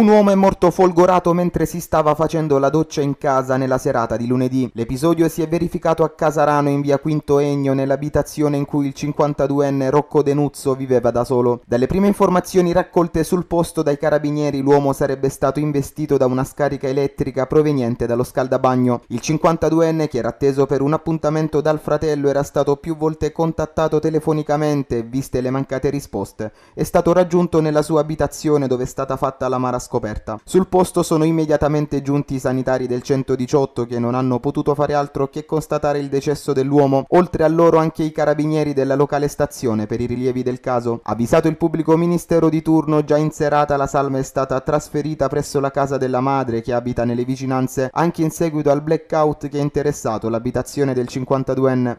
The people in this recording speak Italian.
Un uomo è morto folgorato mentre si stava facendo la doccia in casa nella serata di lunedì. L'episodio si è verificato a Casarano in via Quinto Egno, nell'abitazione in cui il 52enne Rocco Denuzzo viveva da solo. Dalle prime informazioni raccolte sul posto dai carabinieri, l'uomo sarebbe stato investito da una scarica elettrica proveniente dallo scaldabagno. Il 52enne, che era atteso per un appuntamento dal fratello, era stato più volte contattato telefonicamente, viste le mancate risposte. È stato raggiunto nella sua abitazione dove è stata fatta la maratona scoperta. Sul posto sono immediatamente giunti i sanitari del 118 che non hanno potuto fare altro che constatare il decesso dell'uomo, oltre a loro anche i carabinieri della locale stazione per i rilievi del caso. Avvisato il pubblico ministero di turno, già in serata la salma è stata trasferita presso la casa della madre che abita nelle vicinanze, anche in seguito al blackout che ha interessato l'abitazione del 52enne.